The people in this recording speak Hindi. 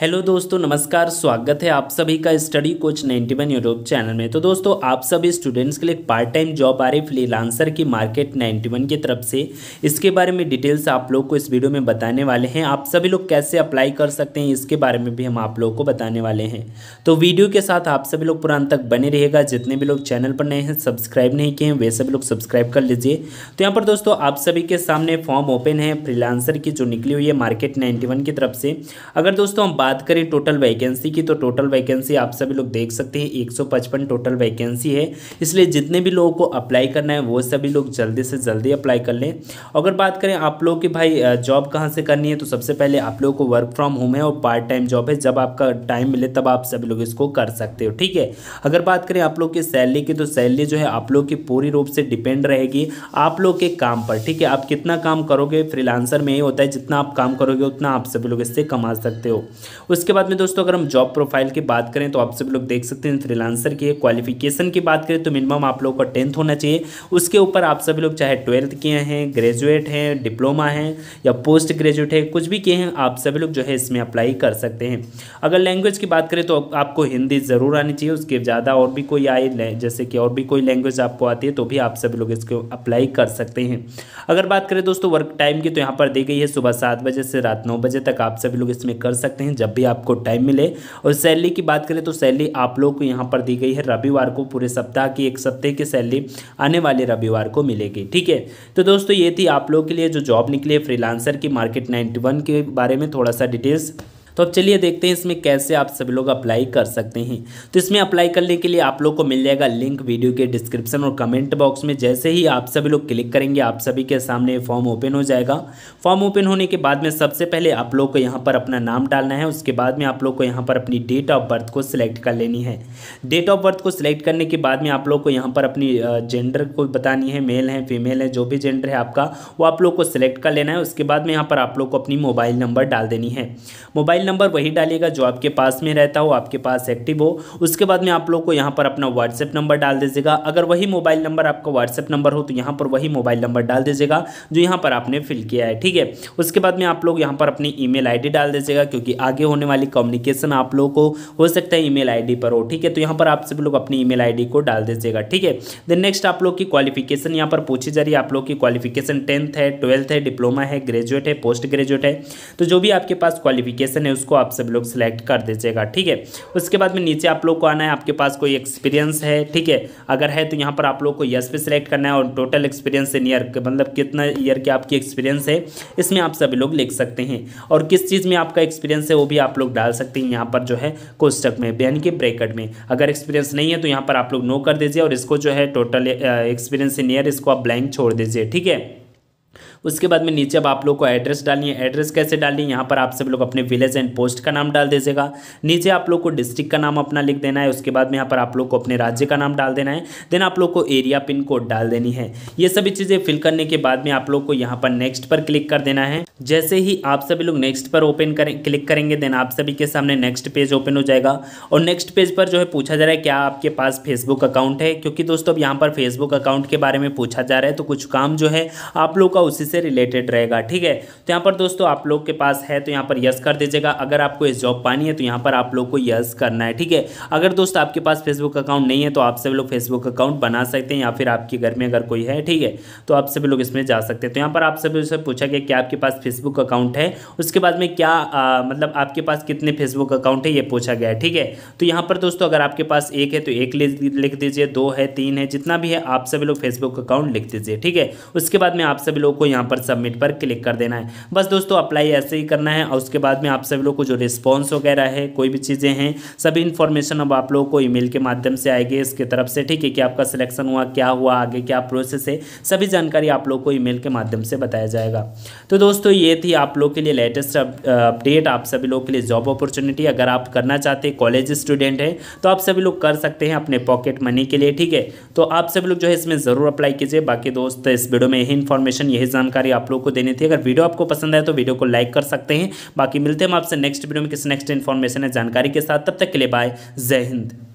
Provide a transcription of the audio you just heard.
हेलो दोस्तों नमस्कार स्वागत है आप सभी का स्टडी कोच 91 यूरोप चैनल में तो दोस्तों आप सभी स्टूडेंट्स के लिए पार्ट टाइम जॉब आ रही फ्रीलांसर की मार्केट 91 की तरफ से इसके बारे में डिटेल्स आप लोग को इस वीडियो में बताने वाले हैं आप सभी लोग कैसे अप्लाई कर सकते हैं इसके बारे में भी हम आप लोगों को बताने वाले हैं तो वीडियो के साथ आप सभी लोग पुरान तक बने रहेगा जितने भी लोग चैनल पर नए हैं सब्सक्राइब नहीं किए हैं वे सभी लोग सब्सक्राइब कर लीजिए तो यहाँ पर दोस्तों आप सभी के सामने फॉर्म ओपन है फ्रीलांसर की जो निकली हुई है मार्केट नाइन्टी की तरफ से अगर दोस्तों हम बात करें टोटल वैकेंसी की तो टोटल वैकेंसी आप सभी लोग देख सकते हैं पचपन टोटल वैकेंसी है इसलिए जितने भी लोगों को अप्लाई करना है वो सभी लोग जल्दी से जल्दी अप्लाई कर लें अगर बात करें आप लोग की भाई जॉब कहाँ से करनी है तो सबसे पहले आप लोगों को वर्क फ्रॉम होम है और पार्ट टाइम जॉब है जब आपका टाइम मिले तब आप सभी लोग इसको कर सकते हो ठीक है अगर बात करें आप लोग की सैलरी की तो सैलरी जो है आप लोग की पूरी रूप से डिपेंड रहेगी आप लोग के काम पर ठीक है आप कितना काम करोगे फ्रीलांसर में ही होता है जितना आप काम करोगे उतना आप सभी लोग इससे कमा सकते हो उसके बाद में दोस्तों अगर हम जॉब प्रोफाइल की बात करें तो आप सभी लोग देख सकते हैं फ्रीलांसर की क्वालिफिकेशन की बात करें तो मिनिमम आप लोगों का टेंथ होना चाहिए उसके ऊपर आप सभी लोग चाहे ट्वेल्थ किए हैं ग्रेजुएट हैं डिप्लोमा हैं या पोस्ट ग्रेजुएट है कुछ भी किए हैं आप सभी लोग जो है इसमें अप्लाई कर सकते हैं अगर लैंग्वेज की बात करें तो आपको हिंदी ज़रूर आनी चाहिए उसके ज़्यादा और भी कोई आए जैसे कि और भी कोई लैंग्वेज आपको आती है तो भी आप सभी लोग इसको अप्लाई कर सकते हैं अगर बात करें दोस्तों वर्क टाइम की तो यहाँ पर दी गई है सुबह सात बजे से रात नौ बजे तक आप सभी लोग इसमें कर सकते हैं जब भी आपको टाइम मिले और सैलरी की बात करें तो सैलरी आप लोग को यहाँ पर दी गई है रविवार को पूरे सप्ताह की एक सप्ताह की सैलरी आने वाले रविवार को मिलेगी ठीक है तो दोस्तों ये थी आप लोग के लिए जो जॉब निकली है फ्रीलांसर की मार्केट नाइन्टी के बारे में थोड़ा सा डिटेल्स तो अब चलिए देखते हैं इसमें कैसे आप सभी लोग अप्लाई कर सकते हैं तो इसमें अप्लाई करने के लिए आप लोग को मिल जाएगा लिंक वीडियो के डिस्क्रिप्शन और कमेंट बॉक्स में जैसे ही आप सभी लोग क्लिक करेंगे आप सभी के सामने फॉर्म ओपन हो जाएगा फॉर्म ओपन होने के बाद में सबसे पहले आप लोग को यहाँ पर अपना नाम डालना है उसके बाद में आप लोग को यहाँ पर अपनी डेट ऑफ बर्थ को सिलेक्ट कर लेनी है डेट ऑफ बर्थ को सिलेक्ट करने के बाद में आप लोग को यहाँ पर अपनी जेंडर को बतानी है मेल है फीमेल है जो भी जेंडर है आपका वो आप लोग को सिलेक्ट कर लेना है उसके बाद में यहाँ पर आप लोग को अपनी मोबाइल नंबर डाल देनी है मोबाइल नंबर वही डालिएगा जो आपके पास में रहता हो आपके पास एक्टिव हो उसके बाद में आप लोग को यहाँ पर अपना व्हाट्सएप नंबर डाल दीजिएगा अगर वही मोबाइल नंबर आपका व्हाट्सएप नंबर हो तो यहाँ पर वही मोबाइल नंबर डाल दीजिएगा जो यहाँ पर आपने फिल किया है ठीक है उसके बाद में आप लोग यहाँ पर अपनी ई मेल डाल दीजिएगा क्योंकि आगे होने वाली कम्युनिकेशन आप लोग को हो सकता है ई मेल पर हो ठीक है तो यहाँ पर आप सभी लोग अपनी ई मेल को डाल दीजिएगा ठीक है देन नेक्स्ट आप लोग की क्वालिफिकेशन यहाँ पर पूछी जा रही है आप लोग की क्वालिफिकेशन टेंथ है ट्वेल्थ है डिप्लोमा है ग्रेजुएट है पोस्ट ग्रेजुएट है तो जो भी आपके पास क्वालिफिकेशन है उसको आप सभी लोग सिलेक्ट कर दीजिएगा ठीक है उसके बाद में नीचे आप लोग को आना है आपके पास कोई एक्सपीरियंस है ठीक है अगर है तो यहाँ पर आप लोग को यस पे सिलेक्ट करना है और टोटल एक्सपीरियंस इन ईयर मतलब कितना ईयर की आपकी एक्सपीरियंस है इसमें आप सभी लोग लिख सकते हैं और किस चीज़ में आपका एक्सपीरियंस है वो भी आप लोग डाल सकते हैं यहाँ पर जो है कोस्टक में यानी कि ब्रेकट में अगर एक्सपीरियंस नहीं है तो यहाँ पर आप लोग नो कर दीजिए और इसको जो है टोटल एक्सपीरियंस इन ईयर इसको आप ब्लैंक छोड़ दीजिए ठीक है उसके बाद में नीचे अब आप लोग को एड्रेस डालनी है एड्रेस कैसे डालनी है यहाँ पर आप सब लोग अपने विलेज एंड पोस्ट का नाम डाल दीजिएगा नीचे आप लोग को डिस्ट्रिक्ट का नाम अपना लिख देना है उसके बाद में यहाँ पर आप लोग को अपने राज्य का नाम डाल देना है देन आप लोग को एरिया पिन कोड डाल देनी है ये सभी चीज़ें फिल करने के बाद में आप लोग को यहाँ पर नेक्स्ट पर क्लिक कर देना है जैसे ही आप सभी लोग नेक्स्ट पर ओपन करें क्लिक करेंगे देन आप सभी के सामने नेक्स्ट पेज ओपन हो जाएगा और नेक्स्ट पेज पर जो है पूछा जा रहा है क्या आपके पास फेसबुक अकाउंट है क्योंकि दोस्तों अब यहाँ पर फेसबुक अकाउंट के बारे में पूछा जा रहा है तो कुछ काम जो है आप लोग का उसी से रिलेटेड रहेगा ठीक है तो यहाँ पर दोस्तों आप लोग के पास है तो यहाँ पर यस कर दीजिएगा अगर आपको इस जॉब पानी है तो यहाँ पर आप लोग को यस करना है ठीक है अगर दोस्त आपके पास फेसबुक अकाउंट नहीं है तो आप सभी लोग फेसबुक अकाउंट बना सकते हैं या फिर आपके घर में अगर कोई है ठीक है तो आप सभी लोग इसमें जा सकते हैं तो यहाँ पर आप सभी से पूछा गया कि आपके पास फेसबुक अकाउंट है उसके बाद में क्या आ, मतलब आपके पास कितने फेसबुक अकाउंट है ये पूछा गया है ठीक है तो यहाँ पर दोस्तों अगर आपके पास एक है तो एक लिख दीजिए दो है तीन है जितना भी है आप सभी लोग फेसबुक अकाउंट लिख दीजिए ठीक है उसके बाद में आप सभी लोग को यहाँ पर सबमिट पर क्लिक कर देना है बस दोस्तों अप्लाई ऐसे ही करना है और उसके बाद में आप सभी लोग को जो रिस्पॉन्स वगैरह है कोई भी चीज़ें हैं सभी इन्फॉर्मेशन अब आप लोगों को ई के माध्यम से आएगी इसके तरफ से ठीक है कि आपका सिलेक्शन हुआ क्या हुआ आगे क्या प्रोसेस है सभी जानकारी आप लोग को ईमेल के माध्यम से बताया जाएगा तो दोस्तों ये थी आप लोग के लिए लेटेस्ट अपडेट uh, आप सभी लोग के लिए जॉब अपॉर्चुनिटी अगर आप करना चाहते हैं कॉलेज स्टूडेंट हैं तो आप सभी लोग कर सकते हैं अपने पॉकेट मनी के लिए ठीक है तो आप सभी लोग जो है इसमें ज़रूर अप्लाई कीजिए बाकी दोस्त इस वीडियो में यही इन्फॉर्मेशन यही जानकारी आप लोग को देनी थी अगर वीडियो आपको पसंद आए तो वीडियो को लाइक कर सकते हैं बाकी मिलते हैं हम आपसे नेक्स्ट वीडियो में किस नेक्स्ट इन्फॉर्मेशन है जानकारी के साथ तब तक के लिए बाय जय हिंद